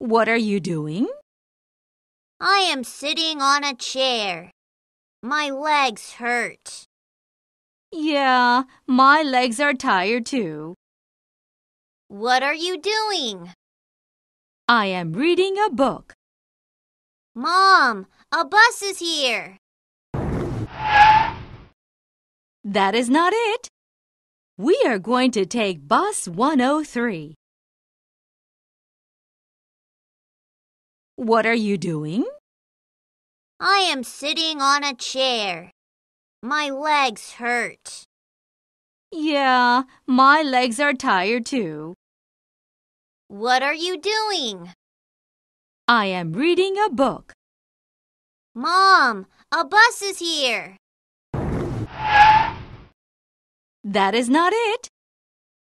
What are you doing? I am sitting on a chair. My legs hurt. Yeah, my legs are tired too. What are you doing? I am reading a book. Mom, a bus is here. That is not it. We are going to take bus 103. What are you doing? I am sitting on a chair. My legs hurt. Yeah, my legs are tired too. What are you doing? I am reading a book. Mom, a bus is here. That is not it.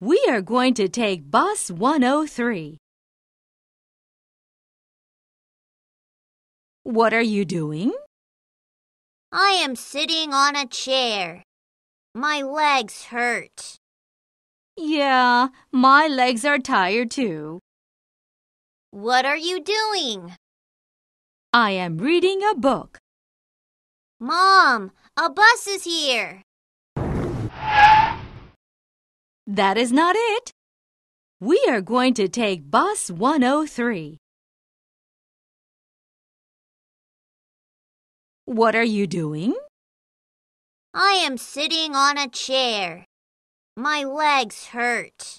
We are going to take bus 103. What are you doing? I am sitting on a chair. My legs hurt. Yeah, my legs are tired too. What are you doing? I am reading a book. Mom, a bus is here. That is not it. We are going to take bus 103. What are you doing? I am sitting on a chair. My legs hurt.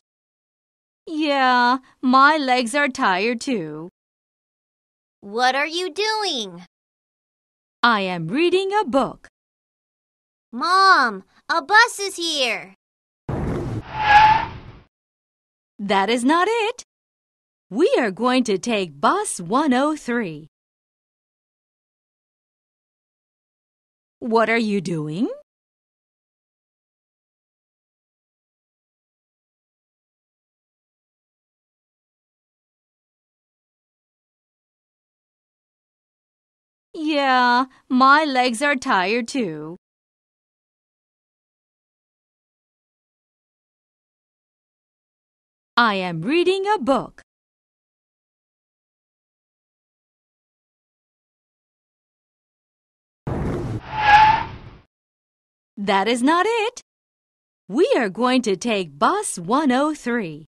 Yeah, my legs are tired too. What are you doing? I am reading a book. Mom, a bus is here. That is not it. We are going to take bus 103. What are you doing? Yeah, my legs are tired too. I am reading a book. That is not it. We are going to take bus 103.